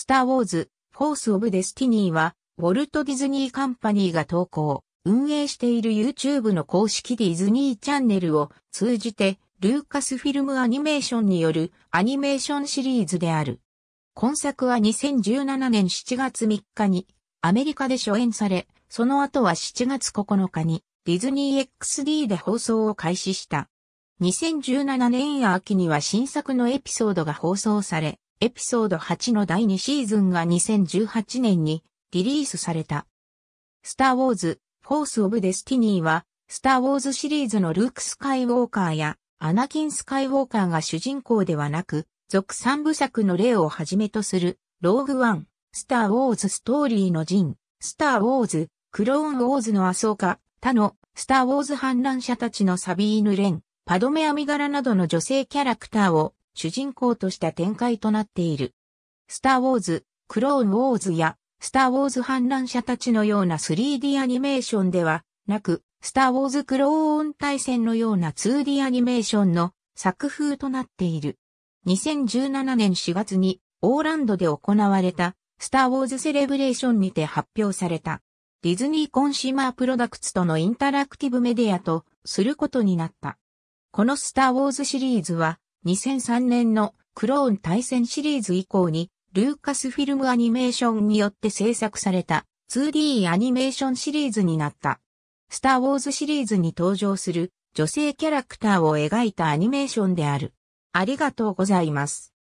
スター・ウォーズ・フォース・オブ・デスティニーは、ウォルト・ディズニー・カンパニーが投稿、運営している YouTube の公式ディズニーチャンネルを通じて、ルーカスフィルムアニメーションによるアニメーションシリーズである。今作は2017年7月3日にアメリカで初演され、その後は7月9日にディズニー XD で放送を開始した。2017年秋には新作のエピソードが放送され、エピソード8の第2シーズンが2018年にリリースされた。スター・ウォーズ・フォース・オブ・デスティニーは、スター・ウォーズシリーズのルーク・スカイ・ウォーカーやアナキン・スカイ・ウォーカーが主人公ではなく、続三部作の例をはじめとする、ローグ・ワン、スター・ウォーズ・ストーリーのジン、スター・ウォーズ、クローン・ウォーズのアソーカ、他の、スター・ウォーズ反乱者たちのサビーヌ・レン、パドメ・アミガラなどの女性キャラクターを主人公とした展開となっている。スター・ウォーズ、クローン・ウォーズや、スター・ウォーズ反乱者たちのような 3D アニメーションではなく、スター・ウォーズ・クローン対戦のような 2D アニメーションの作風となっている。2017年4月にオーランドで行われたスター・ウォーズ・セレブレーションにて発表された。ディズニー・コンシマー・プロダクツとのインタラクティブメディアとすることになった。このスター・ウォーズシリーズは2003年のクローン対戦シリーズ以降に、ルーカスフィルムアニメーションによって制作された 2D アニメーションシリーズになった。スター・ウォーズシリーズに登場する女性キャラクターを描いたアニメーションである。ありがとうございます。